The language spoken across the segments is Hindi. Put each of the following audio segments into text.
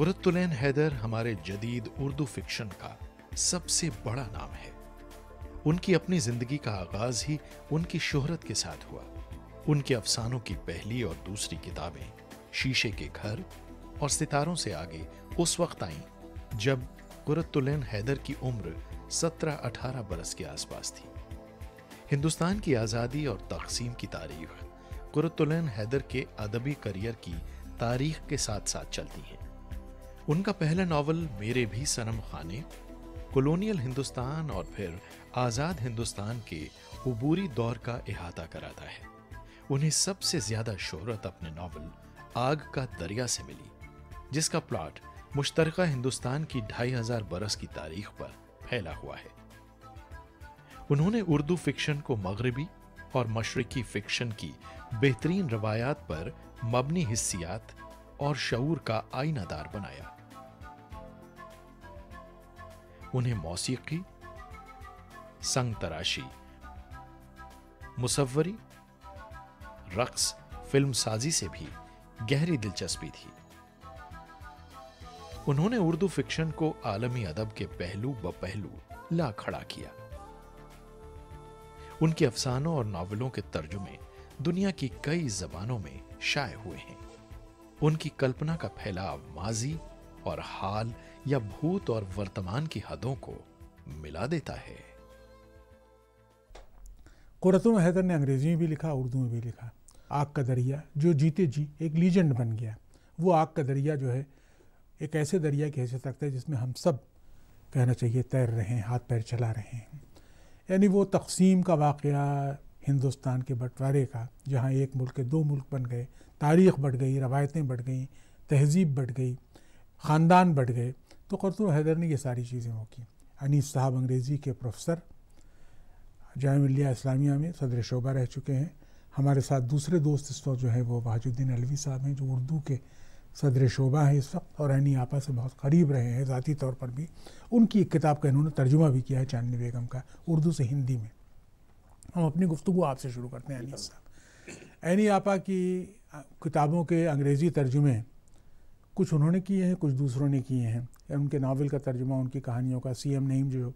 कुरतुलैन हैदर हमारे जदीद उर्दू फिक्शन का सबसे बड़ा नाम है उनकी अपनी जिंदगी का आगाज ही उनकी शोहरत के साथ हुआ उनके अफसानों की पहली और दूसरी किताबें शीशे के घर और सितारों से आगे उस वक्त आईं जब कुरतुलैन हैदर की उम्र 17-18 बरस के आसपास थी हिंदुस्तान की आज़ादी और तकसीम की तारीख कुरतुलैन हैदर के अदबी करियर की तारीख के साथ साथ चलती है उनका पहला नावल मेरे भी सनम खाने कॉलोनियल हिंदुस्तान और फिर आज़ाद हिंदुस्तान के उबूरी दौर का इहाता कराता है उन्हें सबसे ज्यादा शोहरत अपने नावल आग का दरिया से मिली जिसका प्लॉट मुश्तरका हिंदुस्तान की ढाई हजार बरस की तारीख पर फैला हुआ है उन्होंने उर्दू फिक्शन को मगरबी और मशरकी फिक्शन की बेहतरीन रवायात पर मबनी हिस्सियात और शऊर का आईनादार बनाया उन्हें मौसीकी संग तराशी मुसवरी रक्स फिल्म साजी से भी गहरी दिलचस्पी थी उन्होंने उर्दू फिक्शन को आलमी अदब के पहलू ब पहलू ला खड़ा किया उनके अफसानों और नावलों के तर्जुमे दुनिया की कई जबानों में शाये हुए हैं उनकी कल्पना का फैलाव माजी और हाल या भूत और वर्तमान की हदों को मिला देता है कुरतुम हैदर ने अंग्रेजी में भी लिखा उर्दू में भी लिखा आग का दरिया जो जीते जी एक लीजेंड बन गया वो आग का दरिया जो है एक ऐसे दरिया की हैसियत रखता है जिसमें हम सब कहना चाहिए तैर रहे हैं हाथ पैर चला रहे हैं यानी वो तकसीम का वाक़ हिंदुस्तान के बंटवारे का जहाँ एक मुल्क के दो मुल्क बन गए तारीख बढ़ गई रवायतें बढ़ गई तहजीब बढ़ गई ख़ानदान बढ़ गए तो करतुल हैदर ने ये सारी चीज़ें वो की अनीस साहब अंग्रेज़ी के प्रोफेसर जामिया इस्लामिया में सदर शोबा रह चुके हैं हमारे साथ दूसरे दोस्त इस वक्त जो है वो वाजुद्दीन अलवी साहब हैं जो उर्दू के सदर शोबा हैं इस वक्त और यानी आपा से बहुत करीब रहे हैं ज़ाती तौर पर भी उनकी एक किताब का इन्होंने तर्जुमा भी किया है चांदनी बेगम का उर्दू से हिंदी में हम अपनी गुफ्तु आपसे शुरू करते हैं अनीस साहब एनी आपा की किताबों के अंग्रेज़ी तर्जुमे कुछ उन्होंने किए हैं कुछ दूसरों ने किए हैं उनके नावल का तर्जुमा उनकी कहानियों का सी एम नईम जो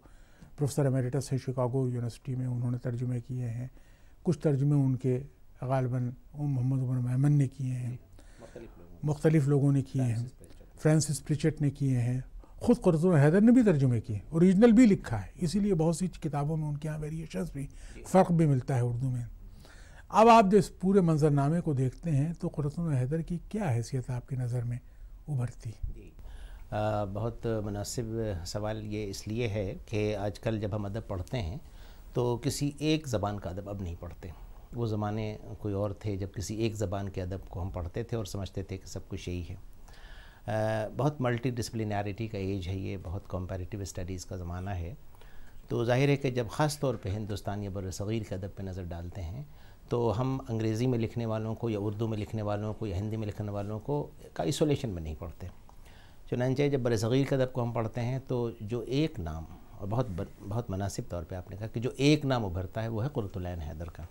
प्रोफेसर अमेरिटस हैं शिकागो यूनिवर्सिटी में उन्होंने तर्जुमे किए हैं कुछ तर्जुमे उनके गालबन मोहम्मद उमर महमन ने किए हैं मुख्तलिफ़ लोगों ने किए हैं फ्रांसिस प्रिचट ने किए हैं ख़ुद करजुल हैदर ने भी तर्जुमे किए औरिजिनल भी लिखा है इसीलिए बहुत सी किताबों में उनके यहाँ वेरिएशन भी फ़र्क भी मिलता है उर्दू में अब आप जो इस पूरे मंजरनामे को देखते हैं तो करजुल हैदर की क्या हैसियत है आपकी नज़र में उभरती आ, बहुत मुनासिब सवाल ये इसलिए है कि आजकल जब हम अदब पढ़ते हैं तो किसी एक ज़बान का अदब अब नहीं पढ़ते वो ज़माने कोई और थे जब किसी एक ज़बान के अदब को हम पढ़ते थे और समझते थे कि सब कुछ यही है आ, बहुत मल्टी डिसप्लिनारिटी का एज है ये बहुत कंपैरेटिव स्टडीज़ का ज़माना है तो जाहिर है कि जब ख़ास तौर पर हिंदुस्तानी या बरसग़ीर के अदब पर नज़र डालते हैं तो हम अंग्रेज़ी में लिखने वालों को या उर्दू में लिखने वालों को या हिंदी में लिखने वालों को का आइसोलेशन में नहीं पढ़ते चुनानचे जब बर सग़ीर अदब को हम पढ़ते हैं तो जो एक नाम और बहुत बर, बहुत मुनासिब तौर पे आपने कहा कि जो एक नाम उभरता है वो है कुरतुलैन हैदर का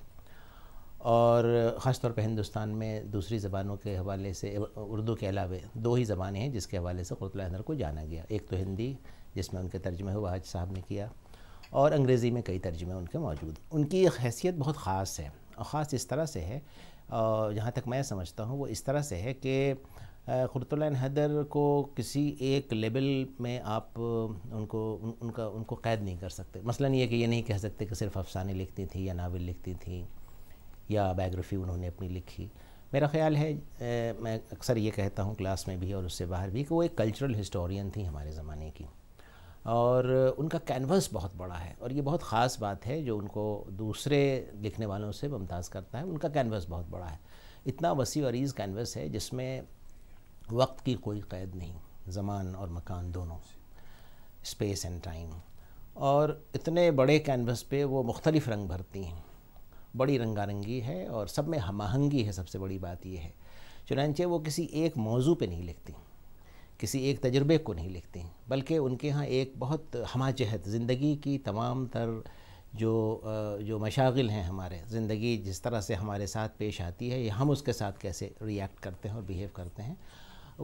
और ख़ास तौर पर हिंदुस्तान में दूसरी ज़बानों के हवाले से उर्दू के अलावा दो ही ज़बानें हैं जिसके हवाले से कुरतुलैन हैदर को जाना गया एक तो हिंदी जिसमें उनके तर्जमे हुआ हाज साहब ने किया और अंग्रेज़ी में कई तर्जमे उनके मौजूद उनकी एक हैसियत बहुत ख़ास है ख़ास इस तरह से है जहाँ तक मैं समझता हूँ वो इस तरह से है कि ख़ुरतुल्लान हैदर को किसी एक लेवल में आप उनको उन, उनका उनको क़ैद नहीं कर सकते मसलन ये कि ये नहीं कह सकते कि सिर्फ अफसाने लिखती थी या नावल लिखती थी या बायोग्राफी उन्होंने अपनी लिखी मेरा ख्याल है ए, मैं अक्सर ये कहता हूँ क्लास में भी और उससे बाहर भी कि वो एक कल्चरल हिस्टोरियन थी हमारे ज़माने की और उनका कैनवस बहुत बड़ा है और ये बहुत ख़ास बात है जो उनको दूसरे लिखने वालों से मुमताज़ करता है उनका कैनवस बहुत बड़ा है इतना वसी वरीज कैनवस है जिसमें वक्त की कोई क़ैद नहीं ज़मान और मकान दोनों स्पेस एंड टाइम और इतने बड़े कैनवस पे वो मुख्तलिफ़ रंग भरती हैं बड़ी रंगारंगी है और सब में हम आहंगी है सबसे बड़ी बात यह है चुनानचे वो किसी एक मौजू पे नहीं लिखती किसी एक तजुर्बे को नहीं लिखते हैं बल्कि उनके यहाँ एक बहुत हमाजहत ज़िंदगी की तमाम तर जो जो मशागिल हैं हमारे ज़िंदगी जिस तरह से हमारे साथ पेश आती है या हम उसके साथ कैसे रिएक्ट करते हैं और बिहेव करते हैं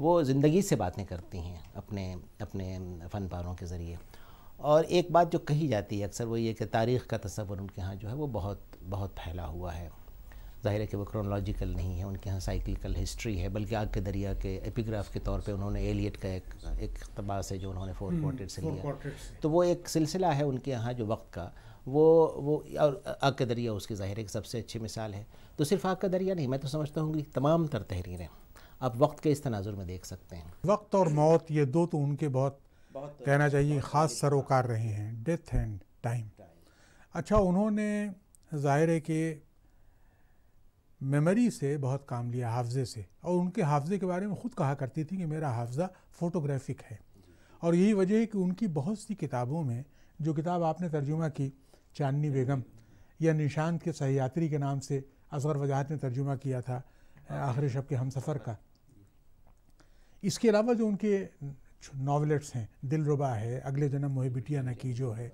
वो ज़िंदगी से बातें करती हैं अपने अपने फन पारों के ज़रिए और एक बात जो कही जाती है अक्सर वो ये कि तारीख़ का तस्वर उनके यहाँ जो है वो बहुत बहुत फैला हुआ है ज़ाहिर है कि वो क्रोनोलॉजिकल नहीं है उनके यहाँ साइकिलकल हिस्ट्री है बल्कि आग के दरिया के एपिग्राफ के तौर पे उन्होंने एलियट का एक एक तबास है जो उन्होंने फोर क्वार्टर से लिया तो वो एक सिलसिला है उनके यहाँ जो वक्त का वो वो और आग का दरिया उसकी ज़ाहिर है सबसे अच्छी मिसाल है तो सिर्फ आग का दरिया नहीं मैं तो समझता हूँ कि तमाम तर तहरीरें आप वक्त के इस तनाजुर में देख सकते हैं वक्त और मौत ये दो तो उनके बहुत, बहुत तो कहना चाहिए ख़ास सरोकार रहे हैं डेथ एंड टाइम अच्छा उन्होंने ज़ाहिर है कि मेमोरी से बहुत काम लिया हाफजे से और उनके हाफजे के बारे में ख़ुद कहा करती थी कि मेरा हाफजा फ़ोटोग्राफिक है और यही वजह है कि उनकी बहुत सी किताबों में जो किताब आपने तर्जुमा की चांदनी बेगम या निशान के सहयात्री के नाम से असगर वजाहत ने तर्जुमा किया था आखिर शब के हम सफ़र का इसके अलावा जो उनके नावलेट्स हैं रुबा है अगले जन्म मोह बिटिया नकीजो है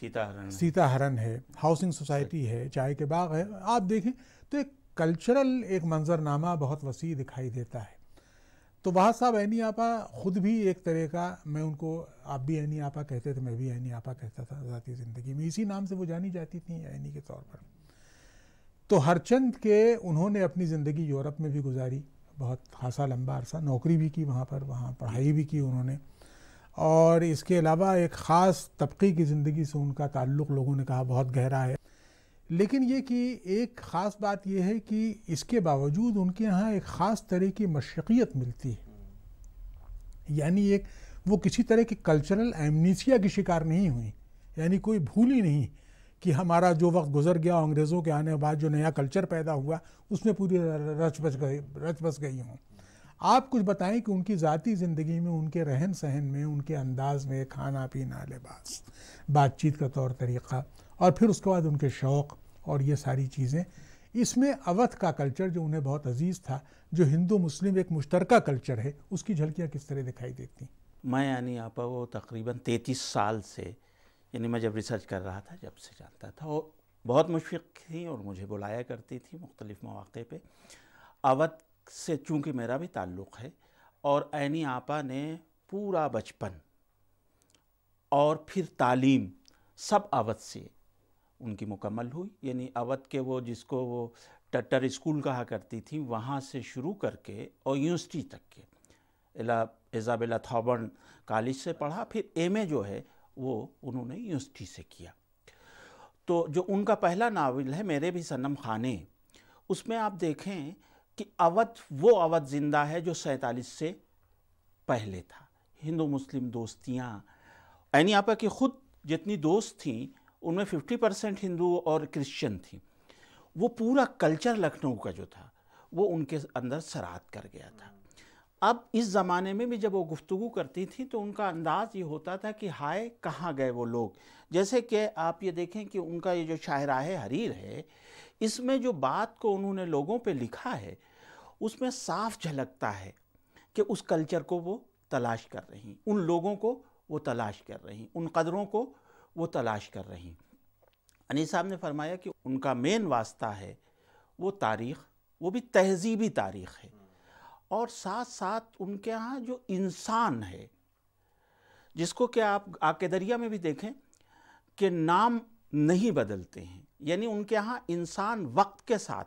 सीता हरन सीता हरन है हाउसिंग सोसाइटी है चाय के बाग है आप देखें तो एक कल्चरल एक मंजरनामा बहुत वसी दिखाई देता है तो वहाँ साहब एनी आपा ख़ुद भी एक तरह का मैं उनको आप भी एनी आपा कहते थे मैं भी एनी आपा कहता था ज़ाती ज़िंदगी में इसी नाम से वो जानी जाती थी एनी के तौर पर तो हरचंद के उन्होंने अपनी ज़िंदगी यूरोप में भी गुजारी बहुत खासा लंबा अरसा नौकरी भी की वहाँ पर वहाँ पढ़ाई भी की उन्होंने और इसके अलावा एक ख़ास तबके की ज़िंदगी से उनका ताल्लुक़ लोगों ने कहा बहुत गहरा है लेकिन ये कि एक ख़ास बात यह है कि इसके बावजूद उनके यहाँ एक ख़ास तरह की मशक़ियत मिलती है यानी एक वो किसी तरह की कल्चरल एमनीसिया की शिकार नहीं हुई यानी कोई भूल ही नहीं कि हमारा जो वक्त गुजर गया अंग्रेज़ों के आने के बाद जो नया कल्चर पैदा हुआ उसमें पूरी रच बच गई रच बस गई हूँ आप कुछ बताएं कि उनकी ज़ाती ज़िंदगी में उनके रहन सहन में उनके अंदाज में खाना पीना लिबास बातचीत का तौर तरीक़ा और फिर उसके बाद उनके शौक़ और ये सारी चीज़ें इसमें अवध का कल्चर जो उन्हें बहुत अजीज़ था जो हिंदू मुस्लिम एक मुश्तरका कल्चर है उसकी झलकियाँ किस तरह दिखाई देती मैं यानी आपा वो तकरीबन तैंतीस साल से यानी मैं जब रिसर्च कर रहा था जब से जानता था और बहुत मुश्किल थी और मुझे बुलाया करती थी मुख्तलिफ़ मौक़े पर अवध से चूँकि मेरा भी ताल्लुक़ है और ऐनी आपा ने पूरा बचपन और फिर तालीम सब अवध से उनकी मुकम्मल हुई यानी अवध के वो जिसको वो टट्टर स्कूल कहा करती थी वहाँ से शुरू करके और यूनिवर्सिटी तक के एला एजाबेला थॉबर्न कॉलेज से पढ़ा फिर एम जो है वो उन्होंने यूनिवर्सिटी से किया तो जो उनका पहला नावल है मेरे भी सनम खाने उसमें आप देखें कि अवध वो अवध ज़िंदा है जो सैतालीस से पहले था हिंदू मुस्लिम दोस्तियाँ यानी आपका कि खुद जितनी दोस्त थी उनमें 50 परसेंट हिंदू और क्रिश्चियन थी वो पूरा कल्चर लखनऊ का जो था वो उनके अंदर सरात कर गया था अब इस ज़माने में भी जब वो गुफ्तु करती थी तो उनका अंदाज़ ये होता था कि हाय कहाँ गए वो लोग जैसे कि आप ये देखें कि उनका ये जो है हरीर है इसमें जो बात को उन्होंने लोगों पे लिखा है उसमें साफ झलकता है कि उस कल्चर को वो तलाश कर रही उन लोगों को वो तलाश कर रही उन कदरों को वो तलाश कर रही अनी साहब ने फरमाया कि उनका मेन वास्ता है वो तारीख़ वो भी तहजीबी तारीख़ है और साथ साथ उनके यहाँ जो इंसान है जिसको कि आप आकेदरिया में भी देखें कि नाम नहीं बदलते हैं यानी उनके यहाँ इंसान वक्त के साथ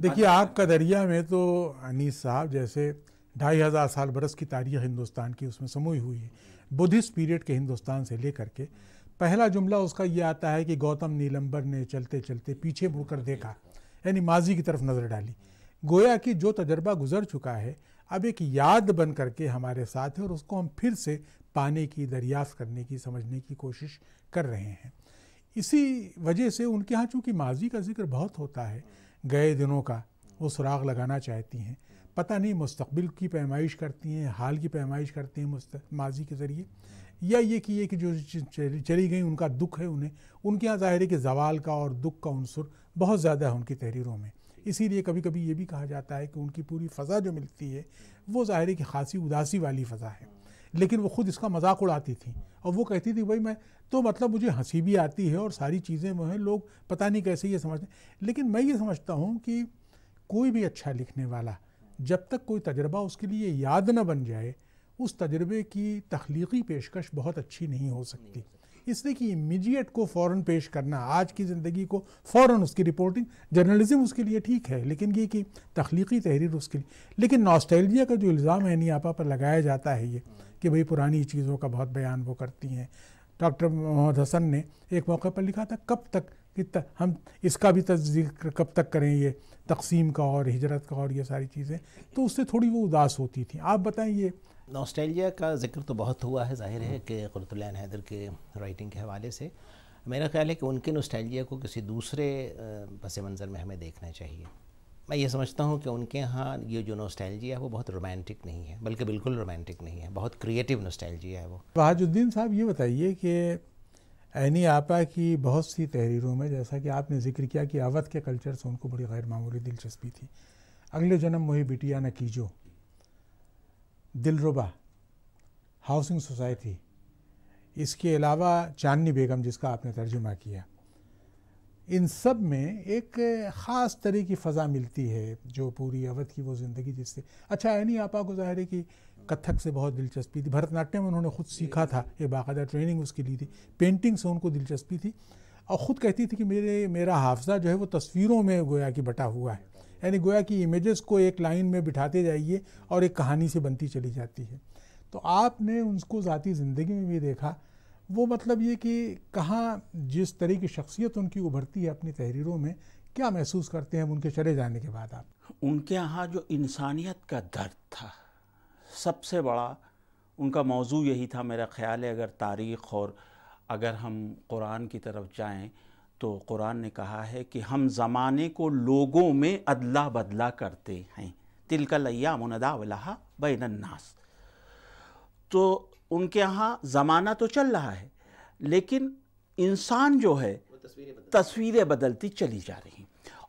देखिए अच्छा। आपका दरिया में तो अनीस साहब जैसे ढाई हज़ार साल बरस की तारीख हिंदुस्तान की उसमें समूह हुई है बुद्धिस्ट पीरियड के हिंदुस्तान से लेकर के पहला जुमला उसका ये आता है कि गौतम नीलंबर ने चलते चलते पीछे मुड़कर देखा यानी माजी की तरफ नज़र डाली गोया कि जो तजर्बा गुजर चुका है अब एक याद बन करके हमारे साथ है और उसको हम फिर से पाने की दरियाफ़ करने की समझने की कोशिश कर रहे हैं इसी वजह से उनके यहाँ चूँकि माजी का जिक्र बहुत होता है गए दिनों का वो सुराग लगाना चाहती हैं पता नहीं मुस्तबिल की पैमाइश करती हैं हाल की पैमाइश करती हैं माजी के ज़रिए या ये कि ये कि जो चली गई उनका दुख है उन्हें उनके यहाँ ज़ाहिर है कि जवाल का और दुख का अनसर बहुत ज़्यादा है उनकी तहरीरों में इसीलिए कभी कभी ये भी कहा जाता है कि उनकी पूरी फ़ज़ा जो मिलती है वो ज़ाहिर की खासी उदासी वाली फ़ज़ा है लेकिन वो ख़ुद इसका मजाक उड़ाती थी और वो कहती थी भाई मैं तो मतलब मुझे हंसी भी आती है और सारी चीज़ें वो हैं लोग पता नहीं कैसे ये समझते लेकिन मैं ये समझता हूँ कि कोई भी अच्छा लिखने वाला जब तक कोई तजर्बा उसके लिए याद न बन जाए उस तजर्बे की तख्लीकी पेशकश बहुत अच्छी नहीं हो सकती इसलिए कि इमीडिएट को फ़ौर पेश करना आज की ज़िंदगी को फ़ौर उसकी रिपोर्टिंग जर्नलिज़म उसके लिए ठीक है लेकिन ये कि तख्लीकी तहरीर उसके लिए लेकिन नॉस्टैल्जिया का जो इल्ज़ाम है नियापा पर लगाया जाता है ये कि भाई पुरानी चीज़ों का बहुत बयान वो करती हैं डॉक्टर मोहम्मद हसन ने एक मौके पर लिखा था कब तक कि हम इसका भी जिक्र कब तक करें ये तकसीम का और हिजरत का और ये सारी चीज़ें तो उससे थोड़ी वो उदास होती थी आप बताएं ये ऑस्ट्रेलिया का जिक्र तो बहुत हुआ है जाहिर है कि कुरतुल्लान हैदर के राइटिंग के हवाले से मेरा ख्याल है कि उनके नोस्टैलिया को किसी दूसरे पस मंज़र में हमें देखना चाहिए मैं ये समझता हूँ कि उनके यहाँ ये जो नोस्टैलजी है वो बहुत रोमांटिक नहीं है बल्कि बिल्कुल रोमांटिक नहीं है बहुत क्रिएटिव नोस्टैलजी है वो बहाजुद्दीन साहब ये बताइए कि ऐनी आपा की बहुत सी तहरीरों में जैसा कि आपने जिक्र किया कि अवध के कल्चर से उनको बड़ी गैर मामूली दिलचस्पी थी अगले जन्म मोही बिटिया न कीजो दिलरुबा हाउसिंग सोसाइटी इसके अलावा चांदनी बेगम जिसका आपने तर्जुमा किया इन सब में एक ख़ास तरह की फ़ज़ा मिलती है जो पूरी अवध की वो ज़िंदगी जिससे अच्छा ऐनी आपा को ज़ाहिर है कि कथक से बहुत दिलचस्पी थी भरतनाट्यम उन्होंने खुद सीखा था ये बाकायदा ट्रेनिंग उसकी ली थी पेंटिंग से उनको दिलचस्पी थी और ख़ुद कहती थी कि मेरे मेरा हाफजा जो है वो तस्वीरों में गोया कि बटा हुआ है यानी गोया कि इमेजेस को एक लाइन में बिठाते जाइए और एक कहानी से बनती चली जाती है तो आपने उनको ज़ाती ज़िंदगी में भी देखा वो मतलब ये कि कहाँ जिस तरह की शख्सियत उनकी उभरती है अपनी तहरीरों में क्या महसूस करते हैं उनके चले जाने के बाद आप उनके यहाँ जो इंसानियत का दर्द था सबसे बड़ा उनका मौजू यही था मेरा ख्याल है अगर तारीख़ और अगर हम कुरान की तरफ जाएं तो कुरान ने कहा है कि हम ज़माने को लोगों में अदला बदला करते हैं तिल का लैया मुनदा वलहा बनास तो उनके यहाँ ज़माना तो चल रहा है लेकिन इंसान जो है तस्वीरें बदलती, बदलती चली जा रही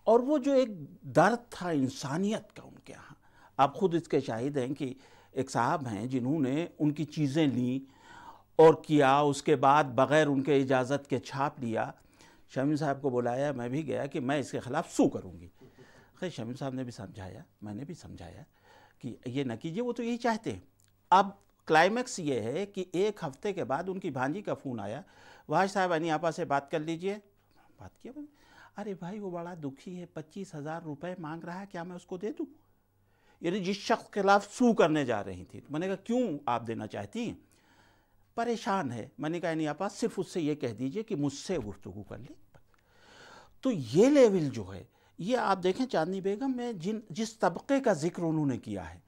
और वो जो एक दर्द था इंसानियत का उनके यहाँ आप ख़ुद इसके शाहिद हैं कि एक साहब हैं जिन्होंने उनकी चीज़ें ली और किया उसके बाद बग़ैर उनके इजाज़त के छाप लिया शमीम साहब को बुलाया मैं भी गया कि मैं इसके ख़िलाफ़ सू करूँगी खैर शमीम साहब ने भी समझाया मैंने भी समझाया कि ये न कीजिए वो तो यही चाहते हैं अब क्लाइमैक्स ये है कि एक हफ्ते के बाद उनकी भांजी का फ़ोन आया वाह साहब यानी आपा से बात कर लीजिए बात किया अरे भाई वो बड़ा दुखी है पच्चीस हज़ार रुपये मांग रहा है क्या मैं उसको दे दूँ यानी जिस शख्स के खिलाफ सू करने जा रही थी तो मैंने कहा क्यों आप देना चाहती हैं परेशान है मैंने कहा नहीं आप सिर्फ उससे ये कह दीजिए कि मुझसे गुफ्तु कर ले तो ये लेवल जो है ये आप देखें चांदनी बेगम में जिन जिस तबके का जिक्र उन्होंने किया है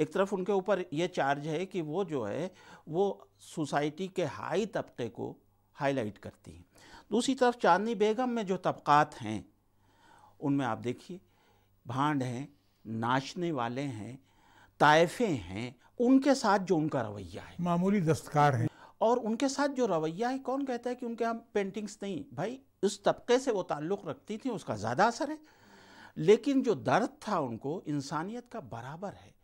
एक तरफ उनके ऊपर ये चार्ज है कि वो जो है वो सोसाइटी के हाई तबके को हाईलाइट करती हैं दूसरी तरफ चांदनी बेगम में जो तबक़ात हैं उनमें आप देखिए भांड हैं नाचने वाले हैं ताइफे हैं उनके साथ जो उनका रवैया है मामूली दस्तकार हैं और उनके साथ जो रवैया है कौन कहता है कि उनके यहाँ पेंटिंग्स नहीं भाई उस तबके से वो ताल्लुक़ रखती थी उसका ज़्यादा असर है लेकिन जो दर्द था उनको इंसानियत का बराबर है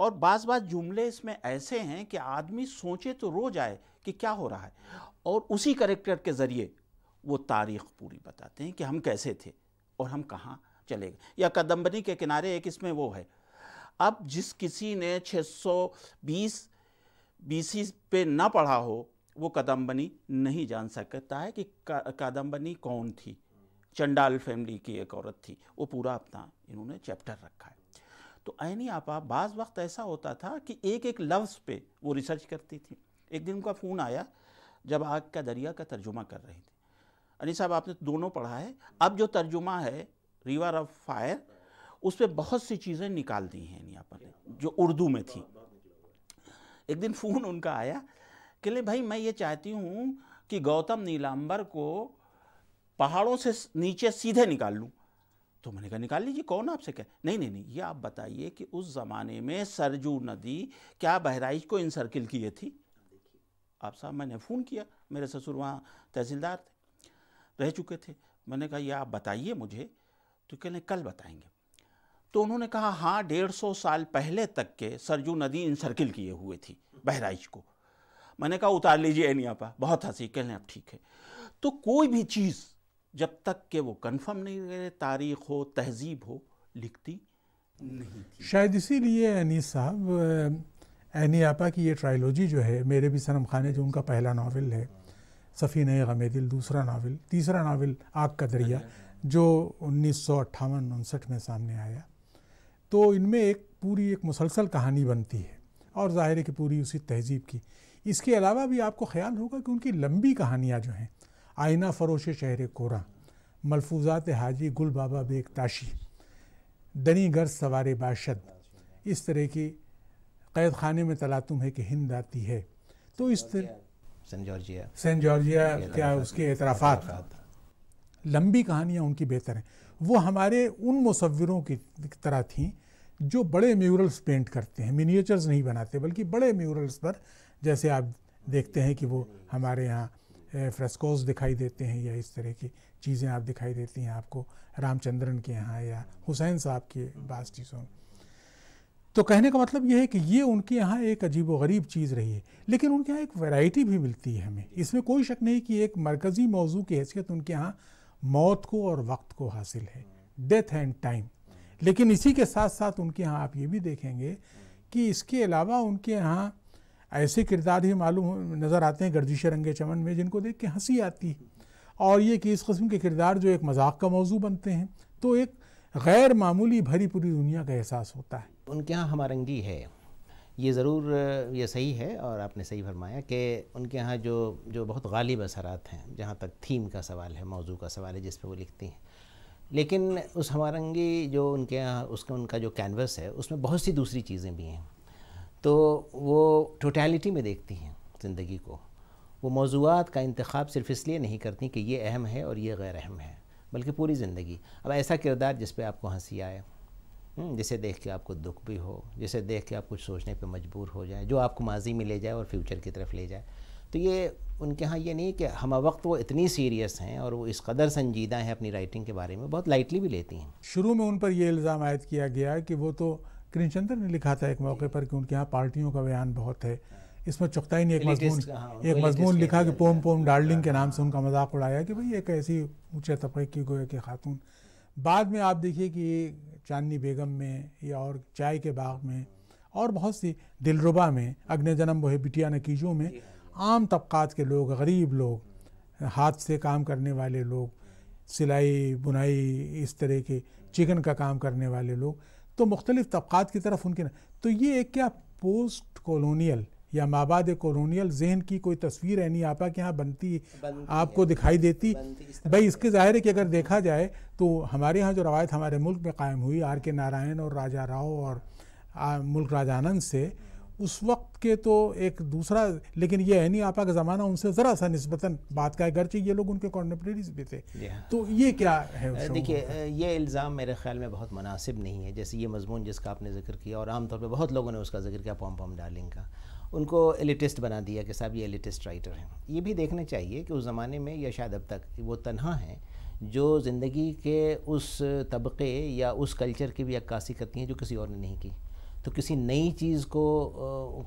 और बाज़ बाज जुमले इसमें ऐसे हैं कि आदमी सोचे तो रो जाए कि क्या हो रहा है और उसी करेक्टर के ज़रिए वो तारीख़ पूरी बताते हैं कि हम कैसे थे और हम कहाँ चलेगा या कदम्बनी के किनारे एक इसमें वो है अब जिस किसी ने 620 बीस पे ना पढ़ा हो वो कदम्बनी नहीं जान सकता है कि कदम्बनी कौन थी चंडाल फैमिली की एक औरत थी वो पूरा अपना इन्होंने चैप्टर रखा है तो ऐनी आपा बाज़ वक्त ऐसा होता था कि एक एक लफ्ज़ पे वो रिसर्च करती थी एक दिन उनका फ़ोन आया जब आग का दरिया का तर्जुमा कर रही थी अनी साहब आपने तो दोनों पढ़ा है अब जो तर्जुमा है रिवर ऑफ फायर उस पर बहुत सी चीज़ें निकाल दी हैं यहाँ ने जो उर्दू में थी एक दिन फ़ोन उनका आया कि ले भाई मैं ये चाहती हूँ कि गौतम नीलांबर को पहाड़ों से नीचे सीधे निकाल लूँ तो मैंने कहा निकाल लीजिए कौन आपसे कह नहीं नहीं नहीं ये आप बताइए कि उस ज़माने में सरजू नदी क्या बहराइच को इनसर्किल किए थी आप साहब मैंने फ़ोन किया मेरे ससुर वहाँ तहसीलदार थे रह चुके थे मैंने कहा ये आप बताइए मुझे क्योंकि कहने कल बताएंगे तो उन्होंने कहा हाँ डेढ़ सौ साल पहले तक के सरजू नदी इंसर्किल किए हुए थी बहराइच को मैंने कहा उतार लीजिए एनियापा बहुत हंसी कहने अब ठीक है तो कोई भी चीज़ जब तक के वो कंफर्म नहीं करे तारीख हो तहजीब हो लिखती नहीं थी। शायद इसीलिए अनी साहब एनी आपा की ये ट्रायलॉजी जो है मेरे भी सनम खान है जो उनका पहला नावल है सफ़ी नए गमे दिल दूसरा नावल तीसरा नावल आग का दरिया हाँ हाँ जो उन्नीस सौ में सामने आया तो इनमें एक पूरी एक मुसलसल कहानी बनती है और ज़ाहिर है कि पूरी उसी तहजीब की इसके अलावा भी आपको ख्याल होगा कि उनकी लंबी कहानियाँ जो हैं आइना फरोश शहर कोरा मलफूजात हाजी गुल बाबा बेग ताशी दनी गर्ज सवार बाशद इस तरह की कैद खाने में तलातुम है कि हिंद आती है तो इस तरह सेंट जॉर्जिया सेंट जॉर्जिया क्या उसके एतराफ़ात लंबी कहानियाँ उनकी बेहतर हैं वो हमारे उन मुसविरों की तरह थी जो बड़े म्यूरल्स पेंट करते हैं मिनिएचर्स नहीं बनाते बल्कि बड़े म्यूरल्स पर जैसे आप देखते हैं कि वो हमारे यहाँ फ्रेस्कोस दिखाई देते हैं या इस तरह की चीज़ें आप दिखाई देती हैं आपको रामचंद्रन के यहाँ या हुसैन साहब के बास चीज़ों में तो कहने का मतलब यह है कि ये उनके यहाँ एक अजीब व गरीब चीज़ रही है लेकिन उनके यहाँ एक वैरायटी भी मिलती है हमें इसमें कोई शक नहीं कि एक मरकज़ी मौजू की हैसियत उनके यहाँ मौत को और वक्त को हासिल है डेथ एंड टाइम लेकिन इसी के साथ साथ उनके यहाँ आप ये भी देखेंगे कि इसके अलावा उनके यहाँ ऐसे किरदार भी मालूम नज़र आते हैं गर्दिश रंगे चमन में जिनको देख के हंसी आती है और ये कि इस कस्म के किरदार जो एक मजाक का मौजू बनते हैं तो एक गैर मामूली भरी पूरी दुनिया का एहसास होता है उनके यहाँ हमारंगी है ये ज़रूर ये सही है और आपने सही फरमाया कि उनके यहाँ जो जो बहुत गालिब असरात हैं जहाँ तक थीम का सवाल है मौजू का सवाल है जिस पर वो लिखती हैं लेकिन उस हमारंगी जो उनके यहाँ उसका उनका जो कैनवस है उसमें बहुत सी दूसरी चीज़ें भी हैं तो वो टोटलिटी में देखती हैं ज़िंदगी को वो मौजूद का इंतखब सिर्फ इसलिए नहीं करती कि ये अहम है और ये गैर अहम है बल्कि पूरी ज़िंदगी अब ऐसा किरदार जिस पर आपको हंसी आए हम्म, जिसे देख के आपको दुख भी हो जिसे देख के आप कुछ सोचने पे मजबूर हो जाए जो आपको माजी में ले जाए और फ्यूचर की तरफ ले जाए तो ये उनके यहाँ ये नहीं कि हम वक्त वो इतनी सीरियस हैं और वो इस कदर संजीदा हैं अपनी राइटिंग के बारे में बहुत लाइटली भी लेती हैं शुरू में उन पर यह इल्ज़ाम आयद किया गया कि वो तो कृष्णचंद्र ने लिखा था एक मौके पर कि उनके यहाँ पार्टियों का बयान बहुत है इसमें ही नहीं एक मजमून हाँ, एक मजमून लिखा कि पोम पोम डार्लिंग के हाँ। नाम से उनका मजाक उड़ाया कि भाई एक ऐसी ऊँचे तबके की गोया की खातून बाद में आप देखिए कि चांदनी बेगम में या और चाय के बाग में और बहुत सी दिलरुबा में अग्नि जन्म वह बिटिया नकीजों में हाँ। आम तबक़ात के लोग गरीब लोग हाथ से काम करने वाले लोग सिलाई बुनाई इस तरह के चिकन का काम करने वाले लोग तो मुख्तलिफ़ तबक़ात की तरफ उनके न तो ये एक क्या पोस्ट कॉलोनियल या माबाद कॉलोनियल जहन की कोई तस्वीर है नहीं आपा के यहाँ बनती, बनती आपको दिखाई देती इस भाई इसके ज़ाहिर है कि अगर देखा जाए तो हमारे यहाँ जो रवायत हमारे मुल्क में कायम हुई आर के नारायण और राजा राव और मुल्क राजानंद से उस वक्त के तो एक दूसरा लेकिन ये है नहीं आपका ज़माना उनसे ज़रा सा नस्बता बात का है ये लोग उनके कॉन्टेम्प्रेरीज भी थे तो ये क्या है देखिए ये इल्ज़ाम मेरे ख्याल में बहुत मुनासिब नहीं है जैसे ये मजमून जिसका आपने जिक्र किया और आमतौर पर बहुत लोगों ने उसका जिक्र किया पॉम पॉम डार्लिंग का उनको एलिटिस्ट बना दिया कि साहब ये एलिटिस्ट राइटर हैं ये भी देखना चाहिए कि उस ज़माने में या शायद अब तक वो तनहा हैं जो ज़िंदगी के उस तबके या उस कल्चर की भी अक्कासी करती हैं जो किसी और ने नहीं की तो किसी नई चीज़ को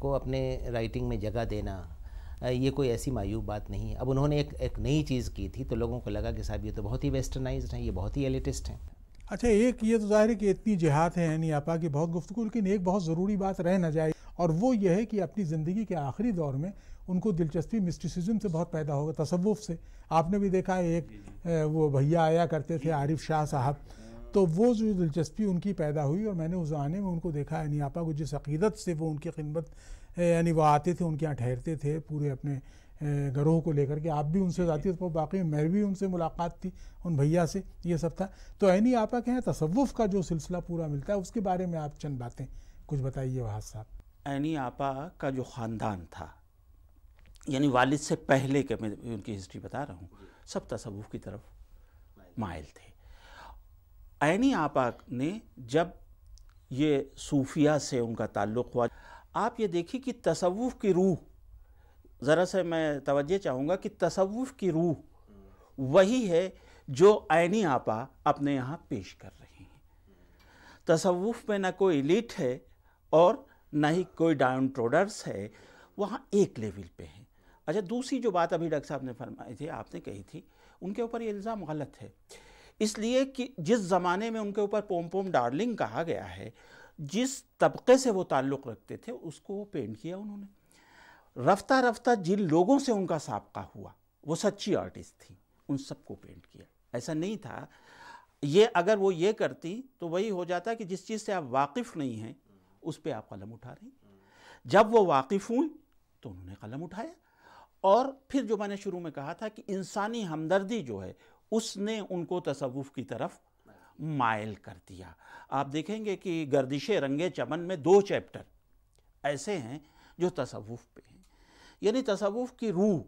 को अपने राइटिंग में जगह देना ये कोई ऐसी मायूब बात नहीं है अब उन्होंने एक एक नई चीज़ की थी तो लोगों को लगा कि साहब ये तो बहुत ही वेस्टर्नाइज हैं ये बहुत ही एलिटिस्ट हैं अच्छा एक ये तो जाहिर है कि इतनी जिहाद है यानी आपा की बहुत गुफ्तु लेकिन एक बहुत ज़रूरी बात रह ना जाए और वो ये है कि अपनी ज़िंदगी के आखिरी दौर में उनको दिलचस्पी मिस्टिसिज्म से बहुत पैदा होगा तसवुफ़ से आपने भी देखा है एक वो भैया आया करते थे आरिफ शाह साहब तो वो जो दिलचस्पी उनकी पैदा हुई और मैंने उस आने में उनको देखा यानी आपा को जिस अकीदत से वो उनकी खिदमत यानी वो आते थे उनके यहाँ ठहरते थे पूरे अपने गरोह को लेकर के आप भी उनसे जाती तो बाकी मैं भी उनसे मुलाकात थी उन भैया से ये सब था तो ऐनी आपा के यहाँ तसवुफ़ का जो सिलसिला पूरा मिलता है उसके बारे में आप चंद बातें कुछ बताइए वहाँ साहब ऐनी आपा का जो ख़ानदान था यानी वालिद से पहले के मैं उनकी हिस्ट्री बता रहा हूँ सब तसवुफ़ की तरफ मायल थे ऐनी आपा ने जब ये सूफिया से उनका ताल्लुक़ हुआ आप ये देखिए कि तसव्वुफ़ की रूह ज़रा से मैं तवज्जो चाहूँगा कि तसव्वुफ़ की रूह वही है जो ऐनी आपा अपने यहाँ पेश कर रही हैं तसव्वुफ़ में ना कोई एलिट है और ना ही कोई डाउन ट्रोडर्स है वहाँ एक लेवल पे हैं अच्छा दूसरी जो बात अभी डॉक्टर साहब ने फरमाई थी आपने कही थी उनके ऊपर ये इल्ज़ाम गलत है इसलिए कि जिस ज़माने में उनके ऊपर पोम पोम डार्लिंग कहा गया है जिस तबके से वो ताल्लुक़ रखते थे उसको वो पेंट किया उन्होंने रफ्ता रफ्ता जिन लोगों से उनका सबका हुआ वो सच्ची आर्टिस्ट थी उन सबको पेंट किया ऐसा नहीं था ये अगर वो ये करती तो वही हो जाता कि जिस चीज़ से आप वाकिफ़ नहीं हैं उस पर आप कलम उठा रही जब वो वाकिफ़ हुई तो उन्होंने कलम उठाया और फिर जो मैंने शुरू में कहा था कि इंसानी हमदर्दी जो है उसने उनको तसवुफ़ की तरफ मायल कर दिया आप देखेंगे कि गर्दिश रंगे चमन में दो चैप्टर ऐसे हैं जो तसवुफ़ पे हैं यानी तसवुफ़ की रूह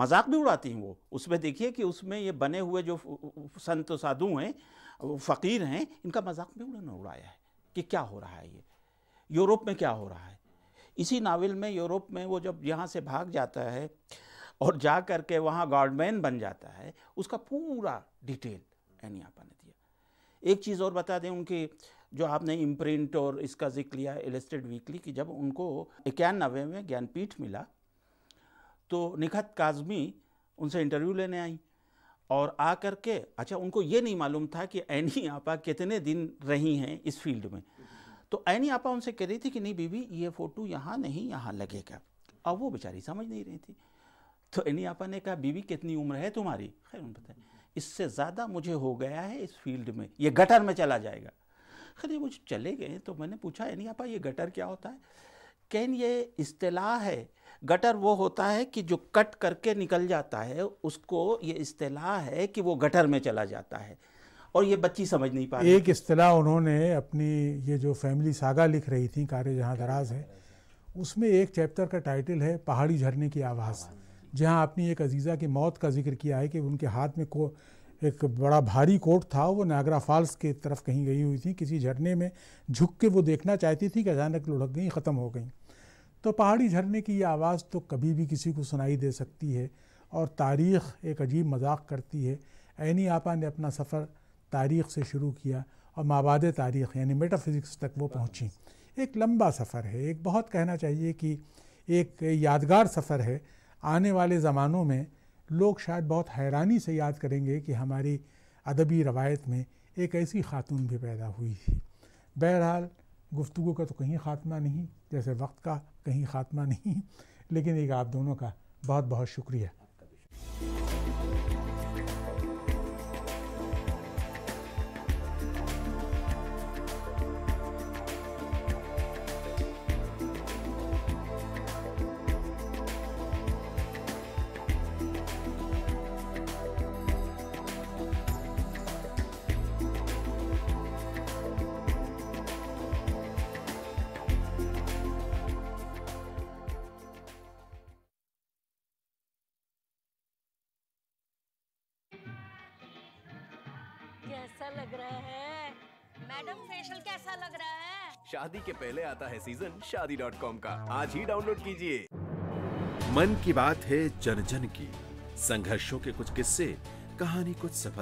मजाक भी उड़ाती हैं वो उसमें देखिए कि उसमें ये बने हुए जो संत साधु हैं फ़कीर हैं इनका मजाक भी उन्होंने उड़ाया है कि क्या हो रहा है ये यूरोप में क्या हो रहा है इसी नावल में यूरोप में वो जब यहाँ से भाग जाता है और जा करके वहाँ गार्डमैन बन जाता है उसका पूरा डिटेल आपा ने दिया एक चीज़ और बता दें उनकी जो आपने इम्प्रिंट और इसका जिक्र लिया एलिस्टेड वीकली कि जब उनको इक्यानबे में ज्ञानपीठ मिला तो निखत काजमी उनसे इंटरव्यू लेने आई और आ करके अच्छा उनको ये नहीं मालूम था कि एनी आपा कितने दिन रही हैं इस फील्ड में तो एनी आपा उनसे कह रही थी कि नहीं बीबी ये फ़ोटो यहाँ नहीं यहाँ लगेगा अब वो बेचारी समझ नहीं रही थी तो इन्हीं आपा ने कहा बीवी कितनी उम्र है तुम्हारी खैर उन्हें पता इससे ज़्यादा मुझे हो गया है इस फील्ड में ये गटर में चला जाएगा खैर ये मुझे चले गए तो मैंने पूछा यानी आपा ये गटर क्या होता है कैन ये इस्तेलाह है गटर वो होता है कि जो कट करके निकल जाता है उसको ये इस्तेलाह है कि वो गटर में चला जाता है और ये बच्ची समझ नहीं पा रही एक इस्तेलाह उन्होंने अपनी ये जो फैमिली सागा लिख रही थी कार्य जहाँ दराज है उसमें एक चैप्टर का टाइटल है पहाड़ी झरने की आवाज़ जहाँ आपने एक अजीज़ा की मौत का जिक्र किया है कि उनके हाथ में को एक बड़ा भारी कोट था वो नागरा फॉल्स की तरफ कहीं गई हुई थी किसी झरने में झुक के वो देखना चाहती थी कि अचानक लुढ़क गई ख़त्म हो गई तो पहाड़ी झरने की ये आवाज़ तो कभी भी किसी को सुनाई दे सकती है और तारीख़ एक अजीब मजाक करती है ऐनी आपा ने अपना सफ़र तारीख़ से शुरू किया और माबाद तारीख़ यानी मेटाफिज़िक्स तक वो पहुँची एक लंबा सफ़र है एक बहुत कहना चाहिए कि एक यादगार सफ़र है आने वाले ज़मानों में लोग शायद बहुत हैरानी से याद करेंगे कि हमारी अदबी रवायत में एक ऐसी खातून भी पैदा हुई थी बहरहाल गुफ्तु का तो कहीं ख़ात्मा नहीं जैसे वक्त का कहीं ख़ात्मा नहीं लेकिन एक आप दोनों का बहुत बहुत शुक्रिया कैसा लग रहा है मैडम फेशियल कैसा लग रहा है शादी के पहले आता है सीजन शादी डॉट कॉम का आज ही डाउनलोड कीजिए मन की बात है जन जन की संघर्षों के कुछ किस्से कहानी कुछ सफल